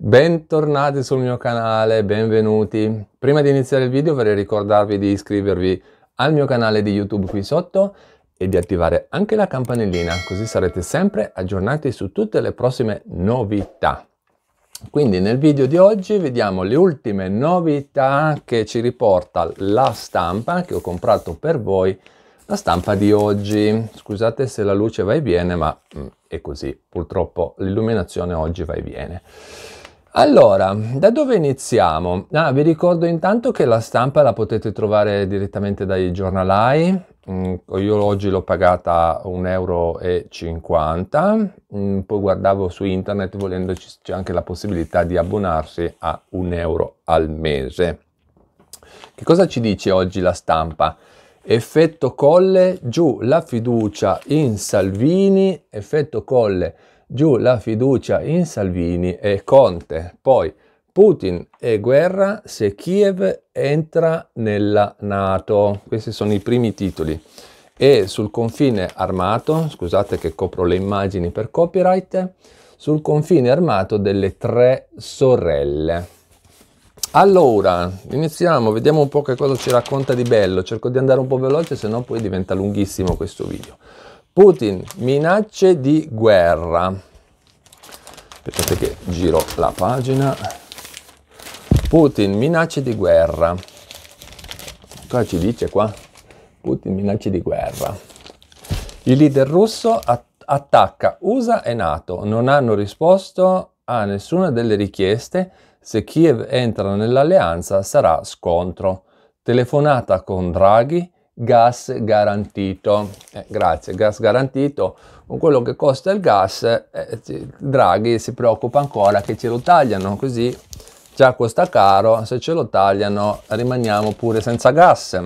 Bentornati sul mio canale, benvenuti. Prima di iniziare il video vorrei ricordarvi di iscrivervi al mio canale di YouTube qui sotto e di attivare anche la campanellina, così sarete sempre aggiornati su tutte le prossime novità. Quindi nel video di oggi vediamo le ultime novità che ci riporta la stampa che ho comprato per voi, la stampa di oggi. Scusate se la luce va e viene, ma mm, è così. Purtroppo l'illuminazione oggi va e viene. Allora, da dove iniziamo? Ah, vi ricordo intanto che la stampa la potete trovare direttamente dai giornalai. Mm, io oggi l'ho pagata 1,50 euro, mm, poi guardavo su internet volendo c'è anche la possibilità di abbonarsi a 1 euro al mese. Che cosa ci dice oggi la stampa? Effetto colle, giù la fiducia in Salvini, effetto colle giù la fiducia in Salvini e Conte. Poi Putin e guerra se Kiev entra nella Nato. Questi sono i primi titoli. E sul confine armato, scusate che copro le immagini per copyright, sul confine armato delle tre sorelle. Allora, iniziamo, vediamo un po' che cosa ci racconta di bello. Cerco di andare un po' veloce, se no poi diventa lunghissimo questo video. Putin, minacce di guerra. Aspettate che giro la pagina. Putin, minacce di guerra. Cosa ci dice qua? Putin, minacce di guerra. Il leader russo att- attacca USA e NATO. Non hanno risposto a nessuna delle richieste. Se Kiev entra nell'alleanza sarà scontro. Telefonata con Draghi, gas garantito. Eh, grazie, gas garantito. Con quello che costa il gas, eh, Draghi si preoccupa ancora che ce lo tagliano, così già costa caro, se ce lo tagliano rimaniamo pure senza gas.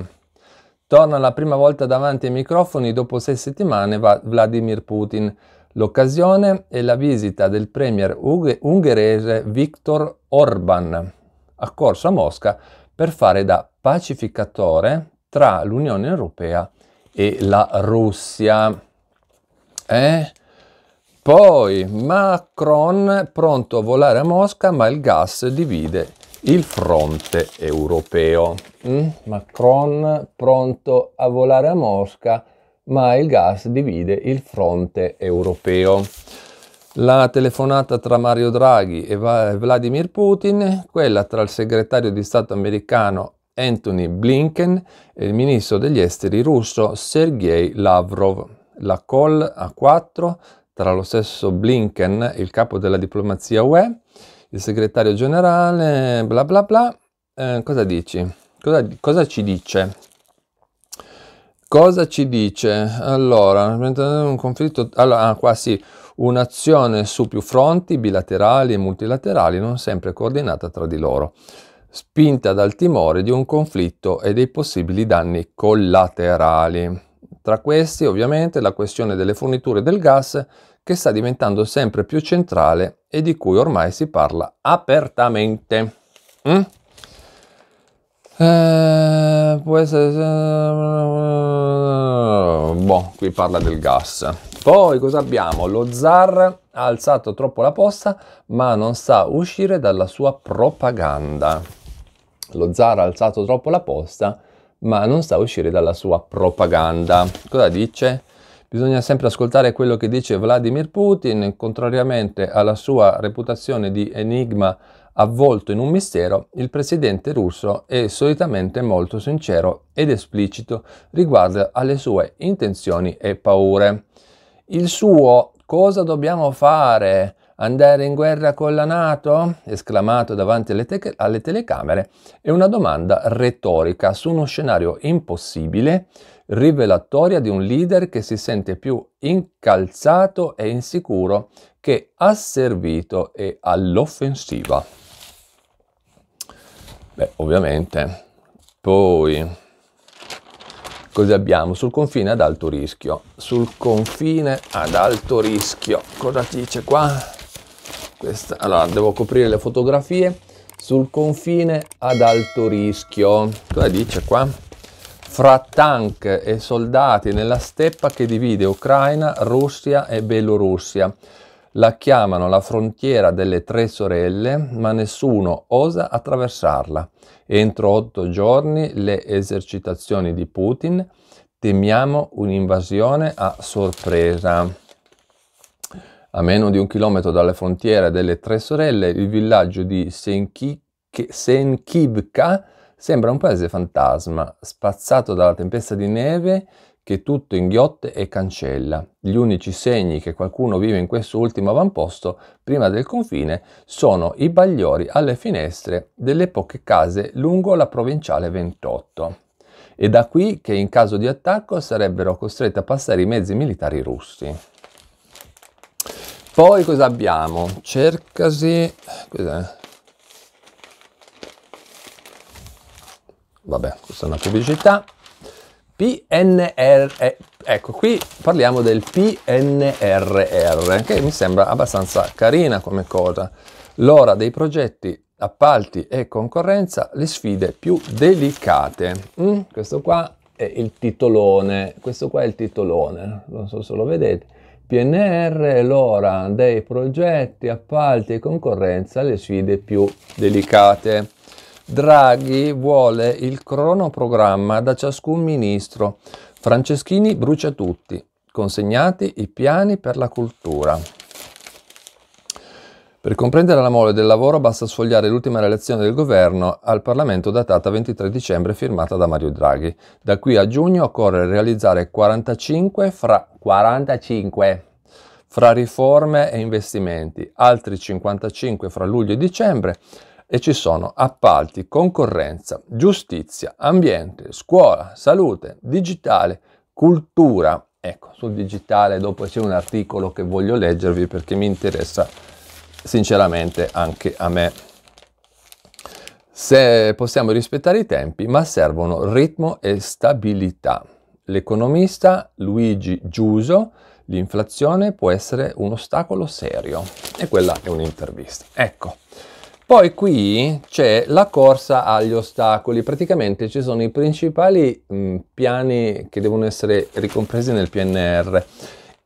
Torna la prima volta davanti ai microfoni dopo sei settimane va Vladimir Putin. L'occasione è la visita del premier ungherese Viktor Orban, accorso a Mosca per fare da pacificatore tra l'Unione Europea e la Russia. Eh? Poi Macron pronto a volare a Mosca, ma il gas divide il fronte europeo. Mm? Macron pronto a volare a Mosca, ma il gas divide il fronte europeo. La telefonata tra Mario Draghi e Vladimir Putin, quella tra il segretario di Stato americano Anthony Blinken e il ministro degli esteri russo Sergei Lavrov. La call a 4 tra lo stesso Blinken, il capo della diplomazia UE, il segretario generale, bla bla bla. Eh, cosa dici? Cosa, cosa ci dice? Cosa ci dice? Allora, un conflitto... Allora, ah, qua sì, un'azione su più fronti, bilaterali e multilaterali, non sempre coordinata tra di loro spinta dal timore di un conflitto e dei possibili danni collaterali. Tra questi ovviamente la questione delle forniture del gas che sta diventando sempre più centrale e di cui ormai si parla apertamente. Mm? Eh, può essere... Eh, boh, qui parla del gas. Poi cosa abbiamo? Lo zar ha alzato troppo la posta ma non sa uscire dalla sua propaganda lo zar ha alzato troppo la posta, ma non sa uscire dalla sua propaganda. Cosa dice? Bisogna sempre ascoltare quello che dice Vladimir Putin, contrariamente alla sua reputazione di enigma avvolto in un mistero, il presidente russo è solitamente molto sincero ed esplicito riguardo alle sue intenzioni e paure. Il suo cosa dobbiamo fare? Andare in guerra con la Nato? esclamato davanti alle, te- alle telecamere, è una domanda retorica su uno scenario impossibile, rivelatoria di un leader che si sente più incalzato e insicuro che asservito e all'offensiva. Beh, ovviamente. Poi cosa abbiamo sul confine ad alto rischio sul confine ad alto rischio cosa dice qua questa, allora, devo coprire le fotografie sul confine ad alto rischio. Cosa dice qua? Fra tank e soldati nella steppa che divide Ucraina, Russia e Belorussia. La chiamano la frontiera delle tre sorelle, ma nessuno osa attraversarla. Entro otto giorni le esercitazioni di Putin temiamo un'invasione a sorpresa. A meno di un chilometro dalle frontiere delle Tre Sorelle, il villaggio di Senkivka sembra un paese fantasma, spazzato dalla tempesta di neve che tutto inghiotte e cancella. Gli unici segni che qualcuno vive in questo ultimo avamposto prima del confine sono i bagliori alle finestre delle poche case lungo la provinciale 28. E da qui che in caso di attacco sarebbero costretti a passare i mezzi militari russi. Poi cosa abbiamo? Cercasi... Cos'è? Vabbè, questa è una pubblicità. PNR... Ecco, qui parliamo del PNRR, che mi sembra abbastanza carina come cosa. L'ora dei progetti, appalti e concorrenza, le sfide più delicate. Mm, questo qua è il titolone, questo qua è il titolone, non so se lo vedete PNR, l'ora dei progetti, appalti e concorrenza, le sfide più delicate. Draghi vuole il cronoprogramma da ciascun ministro. Franceschini brucia tutti, consegnati i piani per la cultura. Per comprendere la mole del lavoro basta sfogliare l'ultima relazione del governo al Parlamento datata 23 dicembre firmata da Mario Draghi. Da qui a giugno occorre realizzare 45 fra, 45 fra riforme e investimenti, altri 55 fra luglio e dicembre e ci sono appalti, concorrenza, giustizia, ambiente, scuola, salute, digitale, cultura. Ecco, sul digitale dopo c'è un articolo che voglio leggervi perché mi interessa sinceramente anche a me. Se possiamo rispettare i tempi, ma servono ritmo e stabilità. L'economista Luigi Giuso, l'inflazione può essere un ostacolo serio. E quella è un'intervista. Ecco. Poi qui c'è la corsa agli ostacoli, praticamente ci sono i principali mh, piani che devono essere ricompresi nel PNR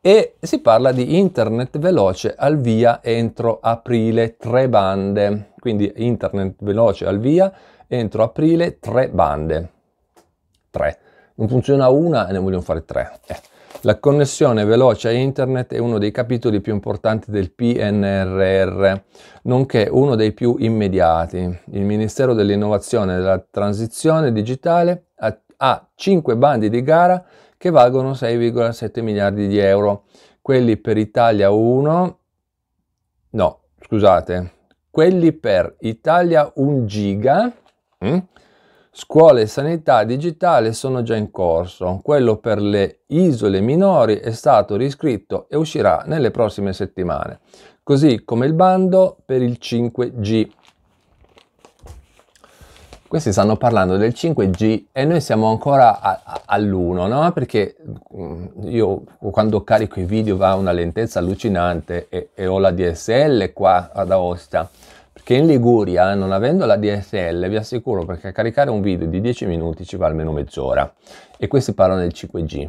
e si parla di internet veloce al via entro aprile tre bande, quindi internet veloce al via entro aprile tre bande, tre. Non funziona una e ne vogliono fare tre. Eh. La connessione veloce a internet è uno dei capitoli più importanti del PNRR, nonché uno dei più immediati. Il Ministero dell'Innovazione e della Transizione Digitale ha cinque bandi di gara che valgono 6,7 miliardi di euro. Quelli per Italia 1, no, scusate, quelli per Italia 1 giga, mh? Mm? scuole e sanità digitale sono già in corso, quello per le isole minori è stato riscritto e uscirà nelle prossime settimane, così come il bando per il 5G questi stanno parlando del 5G e noi siamo ancora all'1, no? Perché mm, io quando carico i video va a una lentezza allucinante e, e, ho la DSL qua ad Aosta. Perché in Liguria, non avendo la DSL, vi assicuro, perché caricare un video di 10 minuti ci va almeno mezz'ora. E questi parlano del 5G.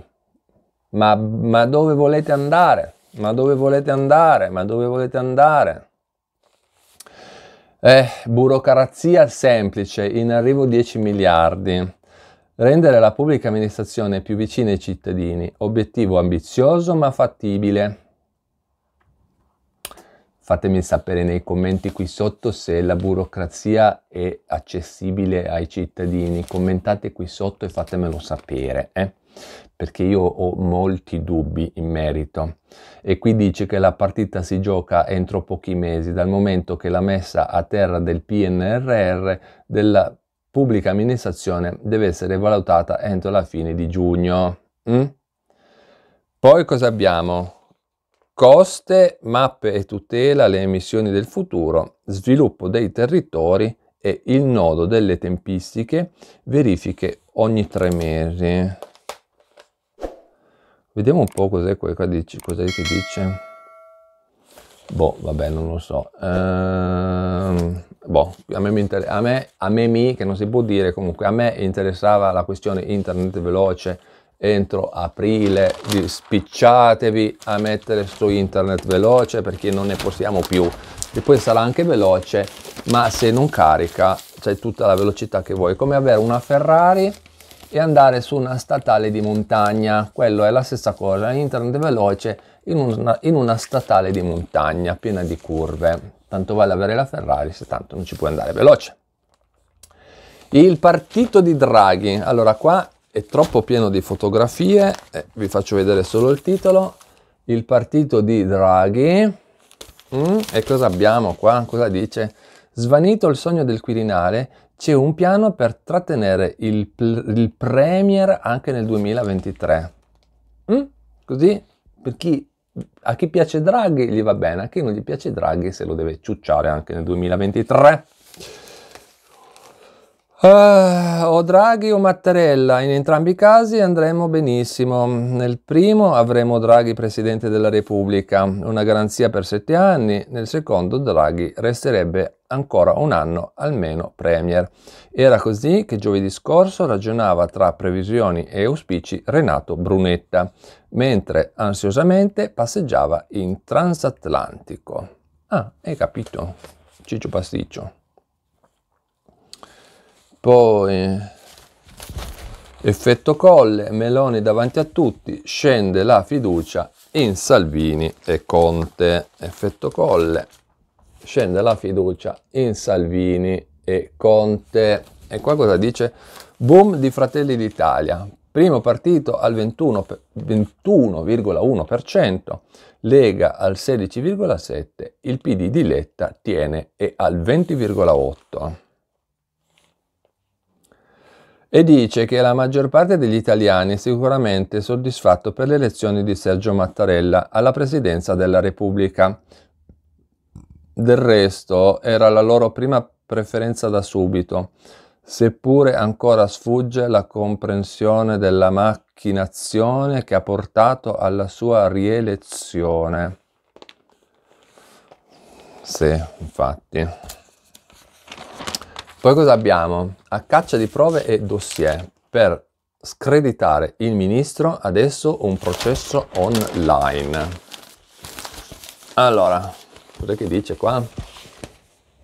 Ma, ma dove volete andare? Ma dove volete andare? Ma dove volete andare? Eh, burocrazia semplice, in arrivo 10 miliardi. Rendere la pubblica amministrazione più vicina ai cittadini, obiettivo ambizioso ma fattibile. Fatemi sapere nei commenti qui sotto se la burocrazia è accessibile ai cittadini. Commentate qui sotto e fatemelo sapere. Eh? perché io ho molti dubbi in merito. E qui dice che la partita si gioca entro pochi mesi, dal momento che la messa a terra del PNRR della pubblica amministrazione deve essere valutata entro la fine di giugno. Mm? Poi cosa abbiamo? Coste, mappe e tutela, le emissioni del futuro, sviluppo dei territori e il nodo delle tempistiche, verifiche ogni tre mesi. Vediamo un po' cos'è qua, qua dice, cos'è che dice. Boh, vabbè, non lo so. Ehm, boh, a me, inter- a, me, a me mi, che non si può dire comunque, a me interessava la questione internet veloce entro aprile, spicciatevi a mettere su internet veloce perché non ne possiamo più. E poi sarà anche veloce, ma se non carica c'è tutta la velocità che vuoi. Come avere una Ferrari e andare su una statale di montagna. Quello è la stessa cosa, internet veloce in una, in una statale di montagna piena di curve. Tanto vale avere la Ferrari se tanto non ci puoi andare veloce. Il partito di Draghi, allora qua è troppo pieno di fotografie, eh, vi faccio vedere solo il titolo. Il partito di Draghi. Mm, e cosa abbiamo qua? Cosa dice? Svanito il sogno del Quirinale, c'è un piano per trattenere il, il Premier anche nel 2023. Mm? Così per chi, a chi piace Draghi gli va bene, a chi non gli piace Draghi se lo deve ciucciare anche nel 2023. Uh, o Draghi o Mattarella, in entrambi i casi andremo benissimo. Nel primo avremo Draghi Presidente della Repubblica, una garanzia per sette anni, nel secondo Draghi resterebbe ancora un anno almeno Premier. Era così che giovedì scorso ragionava tra previsioni e auspici Renato Brunetta, mentre ansiosamente passeggiava in transatlantico. Ah, hai capito? Ciccio pasticcio poi effetto colle, Meloni davanti a tutti, scende la fiducia in Salvini e Conte, effetto colle, scende la fiducia in Salvini e Conte. E qua cosa dice? Boom di Fratelli d'Italia, primo partito al 21,1%, Lega al 16,7%, il PD di Letta tiene e al 20,8% e dice che la maggior parte degli italiani è sicuramente soddisfatto per le elezioni di Sergio Mattarella alla presidenza della Repubblica. Del resto era la loro prima preferenza da subito, seppure ancora sfugge la comprensione della macchinazione che ha portato alla sua rielezione. Sì, infatti. Poi cosa abbiamo? A caccia di prove e dossier per screditare il ministro adesso un processo online. Allora, cos'è che dice qua?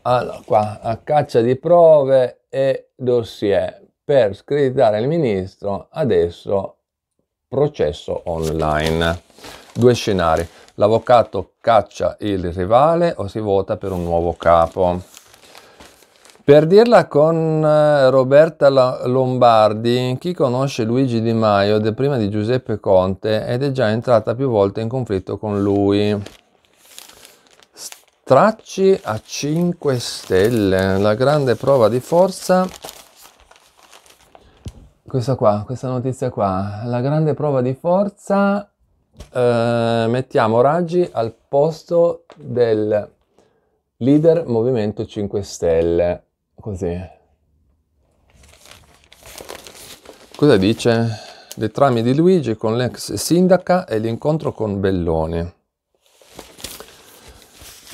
Allora, qua, a caccia di prove e dossier per screditare il ministro, adesso processo online. Due scenari, l'avvocato caccia il rivale o si vota per un nuovo capo. Per dirla con eh, Roberta Lombardi, chi conosce Luigi Di Maio è prima di Giuseppe Conte ed è già entrata più volte in conflitto con lui. Stracci a 5 stelle, la grande prova di forza. Questa qua, questa notizia qua, la grande prova di forza. Eh, mettiamo Raggi al posto del leader Movimento 5 Stelle così. Cosa dice? Le trame di Luigi con l'ex sindaca e l'incontro con Belloni.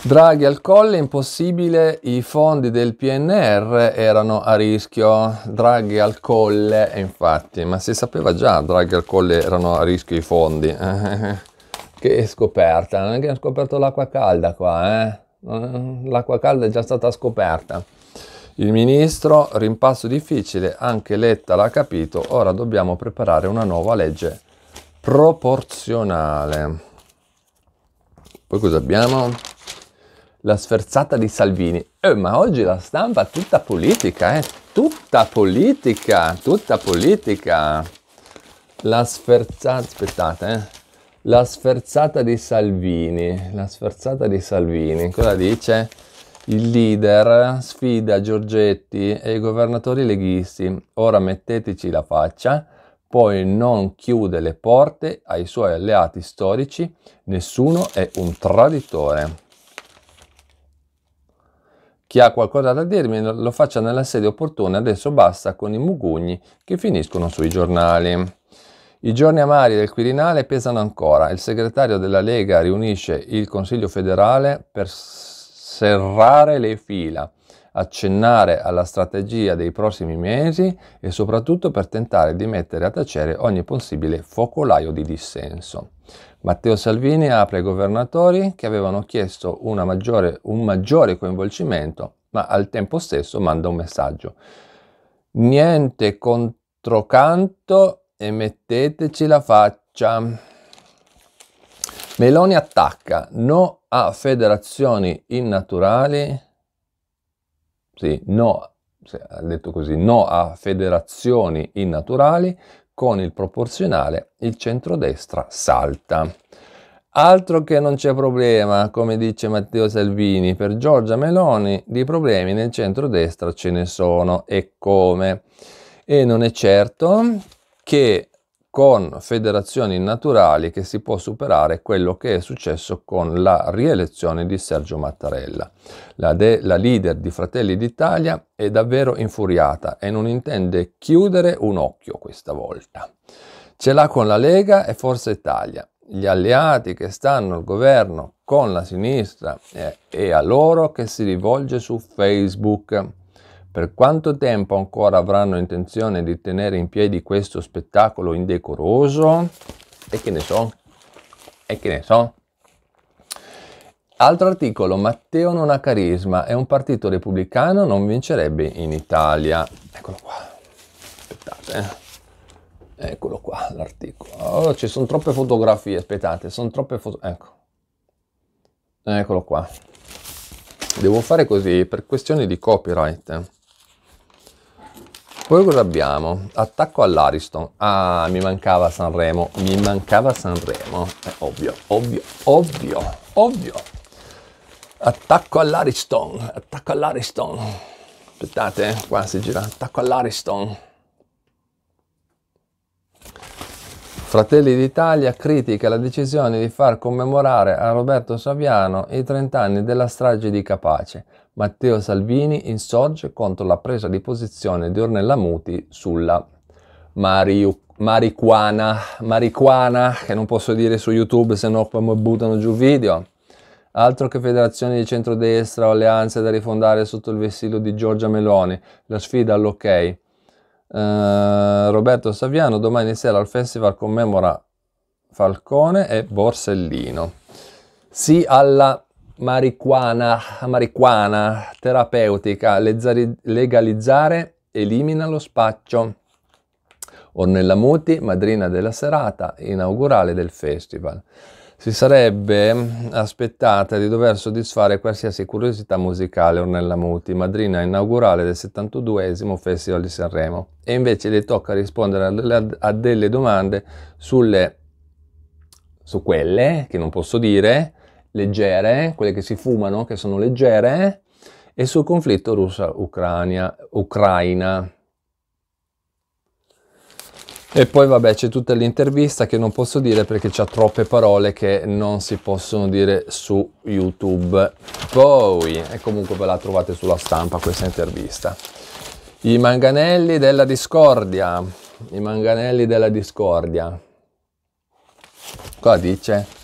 Draghi al colle, impossibile, i fondi del PNR erano a rischio, Draghi al colle, infatti, ma si sapeva già, Draghi al colle erano a rischio i fondi. che scoperta, non è che hanno scoperto l'acqua calda qua, eh? L'acqua calda è già stata scoperta. Il ministro, rimpasto difficile, anche Letta l'ha capito, ora dobbiamo preparare una nuova legge proporzionale. Poi cosa abbiamo? La sferzata di Salvini. Eh, ma oggi la stampa è tutta politica, eh? Tutta politica, tutta politica. La sferzata, aspettate, eh. La sferzata di Salvini, la sferzata di Salvini, cosa dice? Il leader sfida Giorgetti e i governatori leghisti. Ora metteteci la faccia, poi non chiude le porte ai suoi alleati storici, nessuno è un traditore. Chi ha qualcosa da dirmi lo faccia nella sede opportuna, adesso basta con i mugugni che finiscono sui giornali. I giorni amari del Quirinale pesano ancora. Il segretario della Lega riunisce il Consiglio federale per serrare le fila, accennare alla strategia dei prossimi mesi e soprattutto per tentare di mettere a tacere ogni possibile focolaio di dissenso. Matteo Salvini apre i governatori che avevano chiesto maggiore, un maggiore coinvolgimento, ma al tempo stesso manda un messaggio. Niente controcanto e metteteci la faccia. Meloni attacca, no a federazioni innaturali, sì, no, ha detto così, no a federazioni innaturali, con il proporzionale il centrodestra salta. Altro che non c'è problema, come dice Matteo Salvini, per Giorgia Meloni di problemi nel centrodestra ce ne sono e come. E non è certo che con federazioni naturali che si può superare quello che è successo con la rielezione di Sergio Mattarella. La, de, la leader di Fratelli d'Italia è davvero infuriata e non intende chiudere un occhio questa volta. Ce l'ha con la Lega e Forza Italia. Gli alleati che stanno al governo con la sinistra e, eh, e a loro che si rivolge su Facebook per quanto tempo ancora avranno intenzione di tenere in piedi questo spettacolo indecoroso? E che ne so? E che ne so? Altro articolo, Matteo non ha carisma e un partito repubblicano non vincerebbe in Italia. Eccolo qua, aspettate, eh. eccolo qua l'articolo. Oh, ci sono troppe fotografie, aspettate, sono troppe foto, ecco, eccolo qua. Devo fare così per questioni di copyright. Poi cosa abbiamo? Attacco all'Ariston. Ah, mi mancava Sanremo, mi mancava Sanremo. È eh, ovvio, ovvio, ovvio, ovvio. Attacco all'Ariston, attacco all'Ariston. Aspettate, eh, qua si gira, attacco all'Ariston. Fratelli d'Italia critica la decisione di far commemorare a Roberto Saviano i 30 anni della strage di Capace. Matteo Salvini insorge contro la presa di posizione di Ornella Muti sulla Mariu- marijuana, marijuana, che non posso dire su YouTube se no poi mi buttano giù video. Altro che federazione di centrodestra o alleanze da rifondare sotto il vessillo di Giorgia Meloni, la sfida all'ok. Uh, Roberto Saviano domani sera al festival commemora Falcone e Borsellino. Sì alla marijuana, marijuana terapeutica, legalizzare, elimina lo spaccio. Ornella Muti, madrina della serata inaugurale del festival. Si sarebbe mm, aspettata di dover soddisfare qualsiasi curiosità musicale Ornella Muti, madrina inaugurale del 72 esimo Festival di Sanremo, e invece le tocca rispondere a delle domande sulle, su quelle, che non posso dire, leggere, quelle che si fumano, che sono leggere, e sul conflitto russa-ucraina. E poi vabbè c'è tutta l'intervista che non posso dire perché c'ha troppe parole che non si possono dire su YouTube. Poi, e comunque ve la trovate sulla stampa questa intervista. I manganelli della discordia. I manganelli della discordia. Qua dice?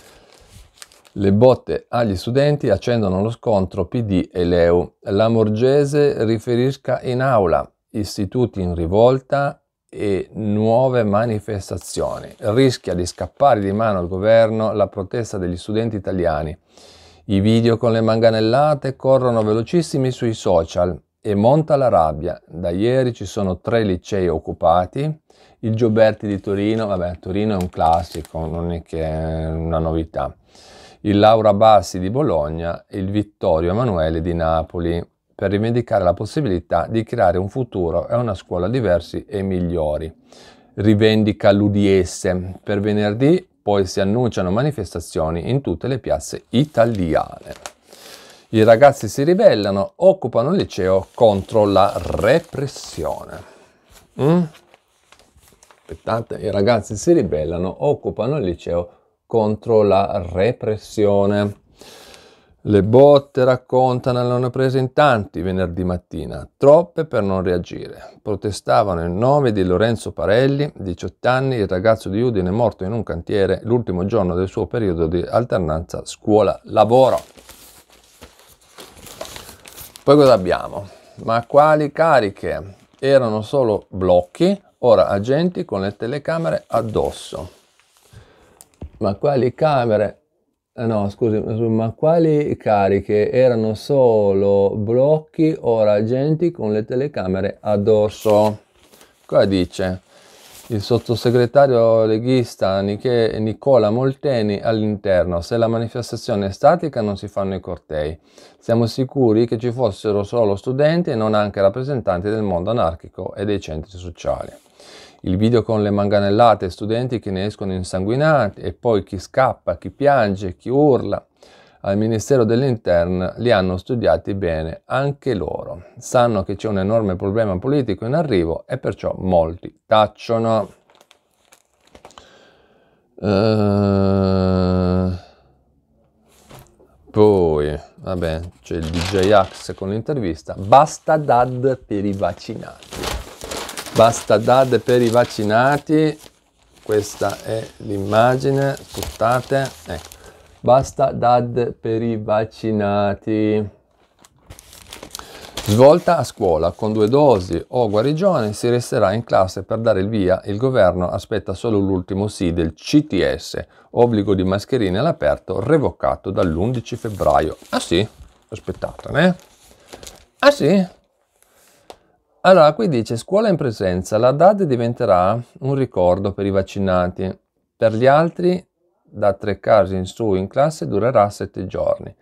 Le botte agli studenti accendono lo scontro PD e Leu. La Morgese riferisca in aula, istituti in rivolta e nuove manifestazioni. Rischia di scappare di mano al governo la protesta degli studenti italiani. I video con le manganellate corrono velocissimi sui social e monta la rabbia. Da ieri ci sono tre licei occupati. Il Gioberti di Torino, vabbè, Torino è un classico, non è che è una novità il Laura Bassi di Bologna e il Vittorio Emanuele di Napoli per rivendicare la possibilità di creare un futuro e una scuola diversi e migliori. Rivendica l'UDS. Per venerdì poi si annunciano manifestazioni in tutte le piazze italiane. I ragazzi si ribellano, occupano il liceo contro la repressione. Mm? Aspettate, i ragazzi si ribellano, occupano il liceo contro la repressione. Le botte raccontano ai non rappresentanti venerdì mattina, troppe per non reagire. Protestavano in nome di Lorenzo Parelli, 18 anni, il ragazzo di Udine morto in un cantiere l'ultimo giorno del suo periodo di alternanza scuola-lavoro. Poi cosa abbiamo? Ma quali cariche? Erano solo blocchi, ora agenti con le telecamere addosso ma quali camere, eh, no scusi, ma quali cariche erano solo blocchi o ragenti con le telecamere addosso dorso? Qua dice il sottosegretario leghista Nicola Molteni all'interno. Se la manifestazione è statica non si fanno i cortei. Siamo sicuri che ci fossero solo studenti e non anche rappresentanti del mondo anarchico e dei centri sociali il video con le manganellate, studenti che ne escono insanguinati e poi chi scappa, chi piange, chi urla al Ministero dell'Interno li hanno studiati bene anche loro. Sanno che c'è un enorme problema politico in arrivo e perciò molti tacciono. Uh... Poi, vabbè, c'è il DJ Axe con l'intervista. Basta dad per i vaccinati. Basta DAD per i vaccinati, questa è l'immagine, scusate, ecco. Eh. Basta DAD per i vaccinati. Svolta a scuola, con due dosi o guarigione si resterà in classe per dare il via, il governo aspetta solo l'ultimo sì del CTS, obbligo di mascherine all'aperto revocato dall'11 febbraio. Ah sì, aspettatene. Ah sì, allora, qui dice scuola in presenza, la DAD diventerà un ricordo per i vaccinati, per gli altri da tre casi in su in classe durerà sette giorni.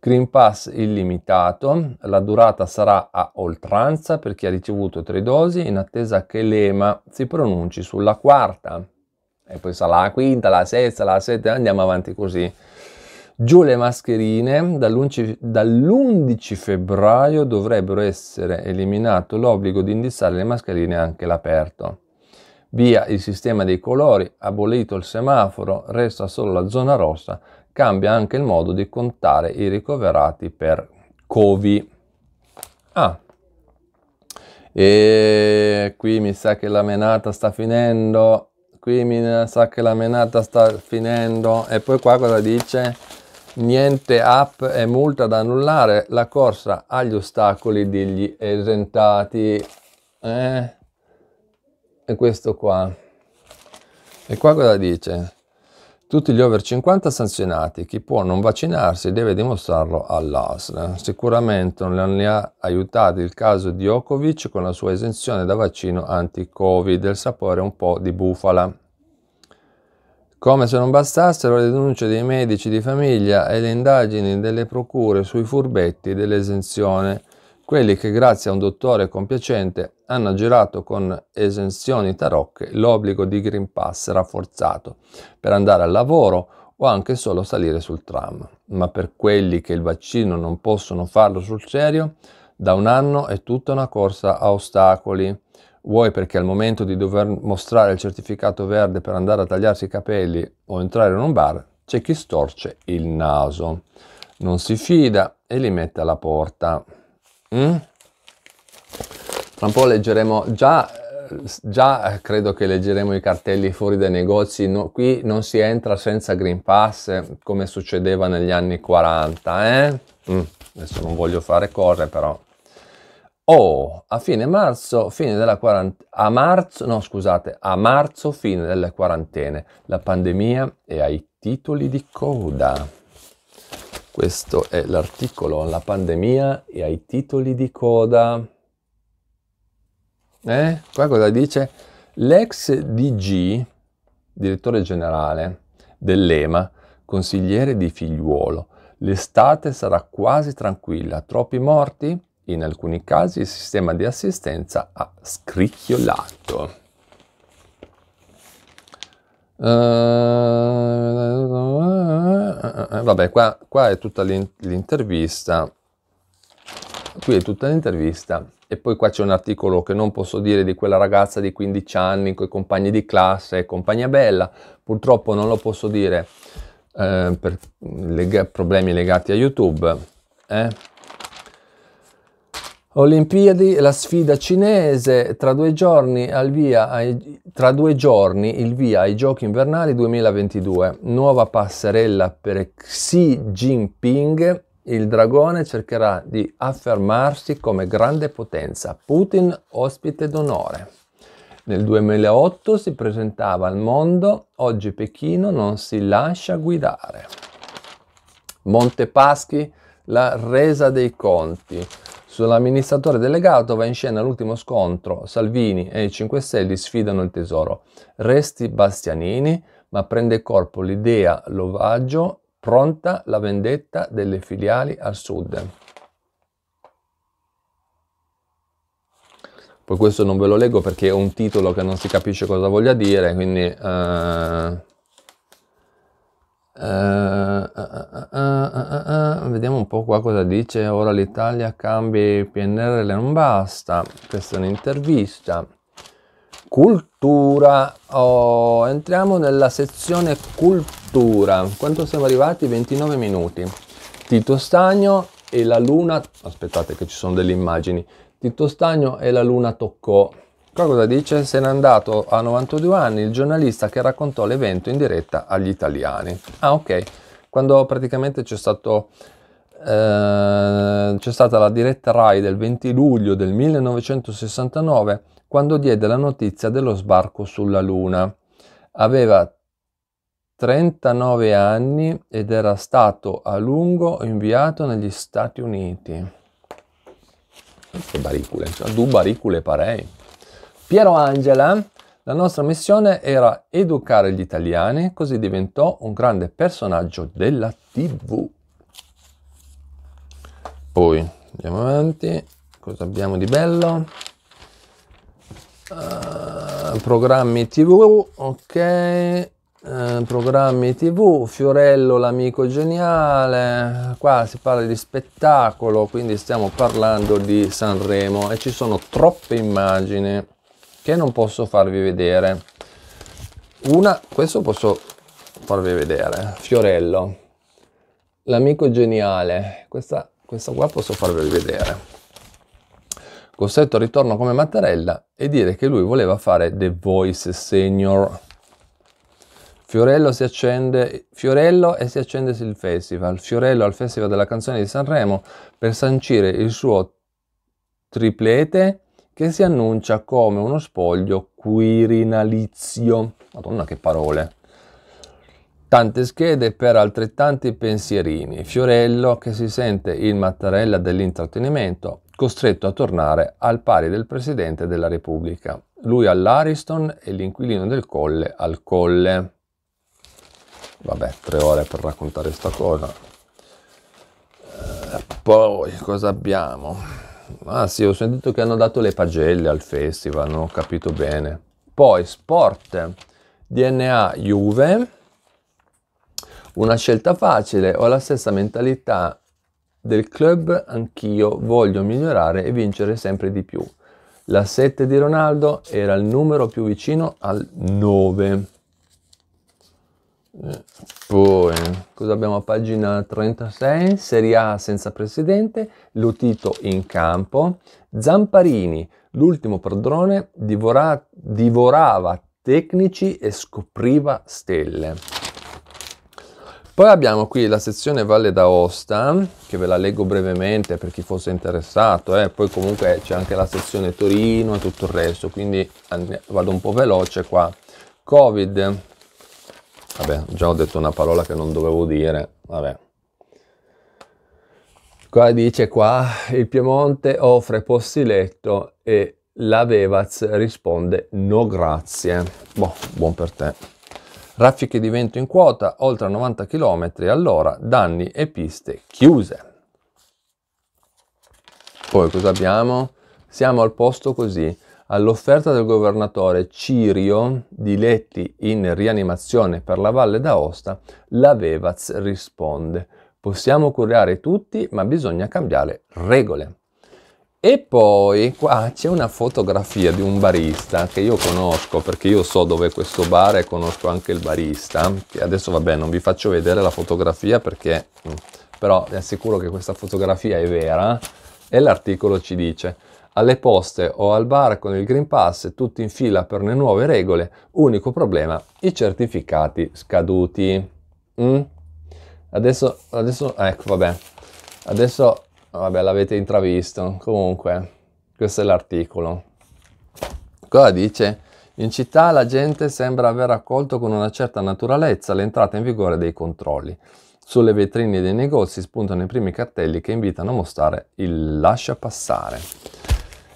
Green Pass illimitato, la durata sarà a oltranza per chi ha ricevuto tre dosi in attesa che l'EMA si pronunci sulla quarta e poi sarà la quinta, la sesta, la settima, andiamo avanti così. Giù le mascherine, dall'11, dall'11 febbraio dovrebbero essere eliminato l'obbligo di indissare le mascherine anche all'aperto. Via il sistema dei colori, abolito il semaforo, resta solo la zona rossa, cambia anche il modo di contare i ricoverati per Covi. Ah, e qui mi sa che la menata sta finendo, qui mi sa che la menata sta finendo, e poi qua cosa dice? niente app e multa da annullare, la corsa agli ostacoli degli esentati. Eh? E questo qua. E qua cosa dice? Tutti gli over 50 sanzionati, chi può non vaccinarsi deve dimostrarlo all'ASL. Sicuramente non ne ha aiutati il caso di Okovic con la sua esenzione da vaccino anti-Covid, il sapore un po' di bufala. Come se non bastassero le denunce dei medici di famiglia e le indagini delle procure sui furbetti dell'esenzione, quelli che grazie a un dottore compiacente hanno girato con esenzioni tarocche l'obbligo di Green Pass rafforzato per andare al lavoro o anche solo salire sul tram. Ma per quelli che il vaccino non possono farlo sul serio, da un anno è tutta una corsa a ostacoli vuoi perché al momento di dover mostrare il certificato verde per andare a tagliarsi i capelli o entrare in un bar, c'è chi storce il naso, non si fida e li mette alla porta. Mm? Tra un po' leggeremo già eh, già eh, credo che leggeremo i cartelli fuori dai negozi, no, qui non si entra senza Green Pass come succedeva negli anni 40, eh? mm, adesso non voglio fare cose però Oh, a fine marzo, fine della quarantena, a marzo, no scusate, a marzo, fine delle quarantene, la pandemia e ai titoli di coda. Questo è l'articolo, la pandemia e ai titoli di coda. Eh? Qua cosa dice? L'ex DG, direttore generale dell'EMA, consigliere di figliuolo, l'estate sarà quasi tranquilla, troppi morti? in alcuni casi il sistema di assistenza ha scricchiolato. Uh, vabbè, qua, qua, è tutta l'intervista. Qui è tutta l'intervista. E poi qua c'è un articolo che non posso dire di quella ragazza di 15 anni con i compagni di classe e compagnia bella. Purtroppo non lo posso dire eh, per leg problemi legati a YouTube. Eh? Olimpiadi, la sfida cinese, tra due giorni, via ai, tra due giorni il via ai giochi invernali 2022, nuova passerella per Xi Jinping, il dragone cercherà di affermarsi come grande potenza, Putin ospite d'onore. Nel 2008 si presentava al mondo, oggi Pechino non si lascia guidare. Monte Paschi, la resa dei conti. Sull'amministratore delegato va in scena l'ultimo scontro, Salvini e i 5 Stelle sfidano il tesoro. Resti Bastianini, ma prende corpo l'idea Lovaggio, pronta la vendetta delle filiali al sud. Poi questo non ve lo leggo perché è un titolo che non si capisce cosa voglia dire, quindi... Eh Uh, uh, uh, vediamo un po' qua cosa dice. Ora l'Italia cambi PNRL non basta. Questa è un'intervista. Cultura. Oh, entriamo nella sezione cultura. Quanto siamo arrivati? 29 minuti. Tito Stagno e la luna. Aspettate che ci sono delle immagini. Tito Stagno e la luna toccò Qua cosa dice? Se n'è andato a 92 anni il giornalista che raccontò l'evento in diretta agli italiani. Ah ok, quando praticamente c'è stato eh, c'è stata la diretta RAI del 20 luglio del 1969 quando diede la notizia dello sbarco sulla Luna. Aveva 39 anni ed era stato a lungo inviato negli Stati Uniti. Che baricule, cioè, du baricule parei. Piero Angela, la nostra missione era educare gli italiani, così diventò un grande personaggio della TV. Poi andiamo avanti, cosa abbiamo di bello? Uh, programmi TV, ok. Uh, programmi TV, Fiorello l'amico geniale, qua si parla di spettacolo, quindi stiamo parlando di Sanremo e ci sono troppe immagini che non posso farvi vedere una questo posso farvi vedere fiorello l'amico geniale questa, questa qua posso farvi vedere costretto al ritorno come Mattarella e dire che lui voleva fare The Voice Senior. Fiorello si accende, Fiorello e si accende il festival, Fiorello al Festival della Canzone di Sanremo per sancire il suo triplete che si annuncia come uno spoglio quirinalizio. Madonna che parole! Tante schede per altrettanti pensierini. Fiorello, che si sente il mattarella dell'intrattenimento, costretto a tornare al pari del Presidente della Repubblica. Lui all'Ariston e l'inquilino del Colle al Colle. Vabbè, tre ore per raccontare questa cosa. Eh, poi cosa abbiamo? Ah sì, ho sentito che hanno dato le pagelle al festival, non ho capito bene. Poi sport, DNA Juve, una scelta facile, ho la stessa mentalità del club, anch'io voglio migliorare e vincere sempre di più. La 7 di Ronaldo era il numero più vicino al 9. Poi, eh. cosa abbiamo a pagina 36? Serie A senza presidente, Lotito in campo, Zamparini, l'ultimo padrone, divora, divorava tecnici e scopriva stelle. Poi abbiamo qui la sezione Valle d'Aosta, che ve la leggo brevemente per chi fosse interessato, eh. poi comunque c'è anche la sezione Torino e tutto il resto, quindi vado un po' veloce qua. Covid, Vabbè, già ho detto una parola che non dovevo dire, vabbè. Qua dice qua il Piemonte offre posti letto e la Vevaz risponde no grazie. Boh, buon per te. Raffiche di vento in quota, oltre a 90 km all'ora, danni e piste chiuse. Poi cosa abbiamo? Siamo al posto così all'offerta del governatore Cirio di letti in rianimazione per la Valle d'Aosta, la Vevaz risponde possiamo curare tutti ma bisogna cambiare regole. E poi qua c'è una fotografia di un barista che io conosco perché io so dove è questo bar e conosco anche il barista. Che adesso vabbè non vi faccio vedere la fotografia perché mm, però vi assicuro che questa fotografia è vera e l'articolo ci dice alle poste o al bar con il Green Pass, tutti in fila per le nuove regole, unico problema, i certificati scaduti. Mm? Adesso, adesso, ecco, vabbè, adesso, vabbè, l'avete intravisto, comunque, questo è l'articolo. Cosa dice? In città la gente sembra aver accolto con una certa naturalezza l'entrata in vigore dei controlli. Sulle vetrine dei negozi spuntano i primi cartelli che invitano a mostrare il lascia passare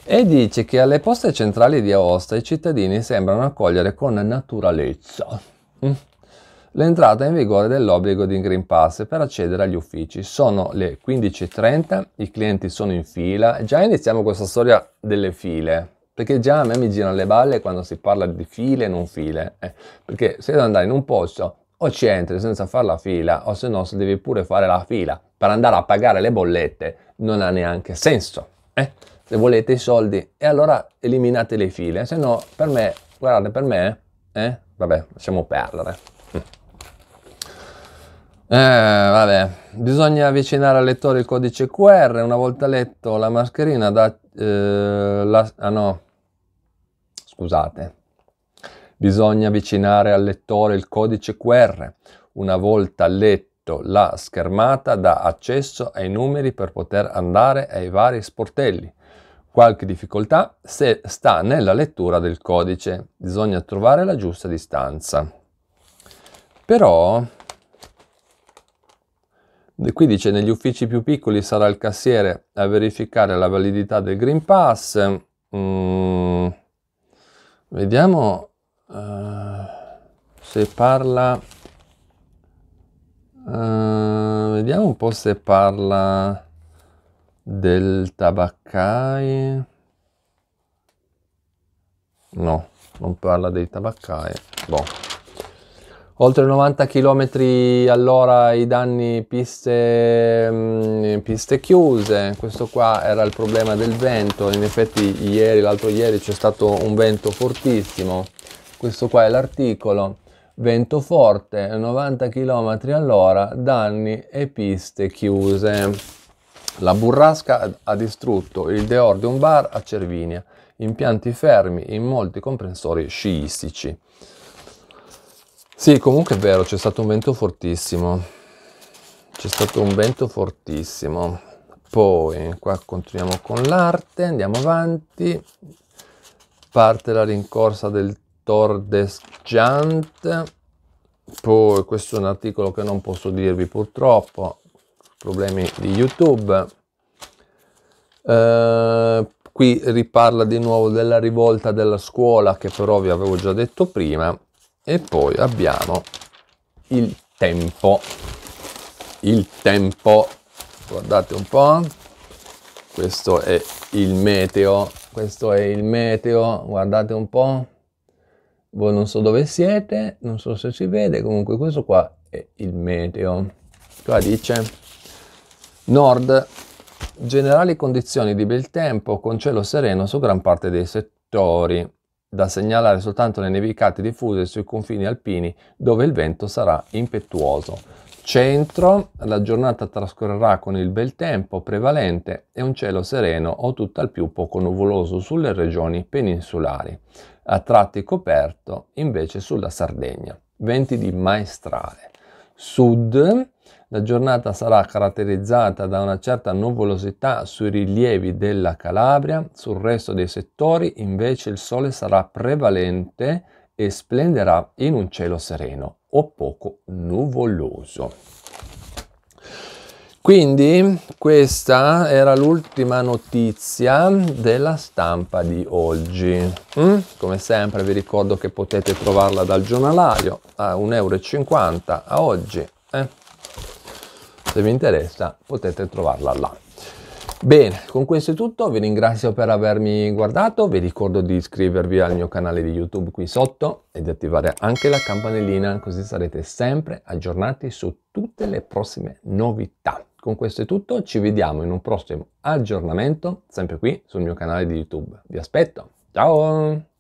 e dice che alle poste centrali di Aosta i cittadini sembrano accogliere con naturalezza mm, l'entrata in vigore dell'obbligo di Green Pass per accedere agli uffici. Sono le 15.30, i clienti sono in fila, già iniziamo questa storia delle file, perché già a me mi girano le balle quando si parla di file e non file, eh, perché se devi andare in un posto o ci entri senza fare la fila o se no se devi pure fare la fila per andare a pagare le bollette non ha neanche senso. Eh se volete i soldi e allora eliminate le file, se no per me, guardate per me, eh, vabbè lasciamo perdere. Eh, vabbè, bisogna avvicinare al lettore il codice QR, una volta letto la mascherina da... Eh, la, ah no, scusate. Bisogna avvicinare al lettore il codice QR, una volta letto la schermata dà accesso ai numeri per poter andare ai vari sportelli. Qualche difficoltà se sta nella lettura del codice, bisogna trovare la giusta distanza. Però, qui dice negli uffici più piccoli sarà il cassiere a verificare la validità del Green Pass. Mm, vediamo uh, se parla... Uh, vediamo un po' se parla del tabaccai no non parla dei tabaccai boh. oltre 90 km all'ora i danni piste, mm, piste chiuse questo qua era il problema del vento in effetti ieri l'altro ieri c'è stato un vento fortissimo questo qua è l'articolo vento forte 90 km all'ora danni e piste chiuse la burrasca ha distrutto il Deor di un bar a Cervinia, impianti fermi in molti comprensori sciistici. Sì, comunque è vero, c'è stato un vento fortissimo. C'è stato un vento fortissimo. Poi, qua continuiamo con l'arte, andiamo avanti. Parte la rincorsa del Tordesgiant. Poi, questo è un articolo che non posso dirvi purtroppo, problemi di YouTube. Eh, qui riparla di nuovo della rivolta della scuola che però vi avevo già detto prima e poi abbiamo il tempo. Il tempo, guardate un po', questo è il meteo, questo è il meteo, guardate un po'. Voi non so dove siete, non so se si vede, comunque questo qua è il meteo. Qua dice Nord, generali condizioni di bel tempo con cielo sereno su gran parte dei settori, da segnalare soltanto le nevicate diffuse sui confini alpini dove il vento sarà impetuoso. Centro, la giornata trascorrerà con il bel tempo prevalente e un cielo sereno o tutt'al più poco nuvoloso sulle regioni peninsulari, a tratti coperto invece sulla Sardegna, venti di maestrale. Sud, la giornata sarà caratterizzata da una certa nuvolosità sui rilievi della Calabria, sul resto dei settori invece il sole sarà prevalente e splenderà in un cielo sereno o poco nuvoloso. Quindi questa era l'ultima notizia della stampa di oggi. Mm? Come sempre vi ricordo che potete trovarla dal giornalario a 1,50 euro a oggi. Eh? se vi interessa potete trovarla là. Bene, con questo è tutto, vi ringrazio per avermi guardato, vi ricordo di iscrivervi al mio canale di YouTube qui sotto e di attivare anche la campanellina così sarete sempre aggiornati su tutte le prossime novità. Con questo è tutto, ci vediamo in un prossimo aggiornamento, sempre qui sul mio canale di YouTube. Vi aspetto, ciao!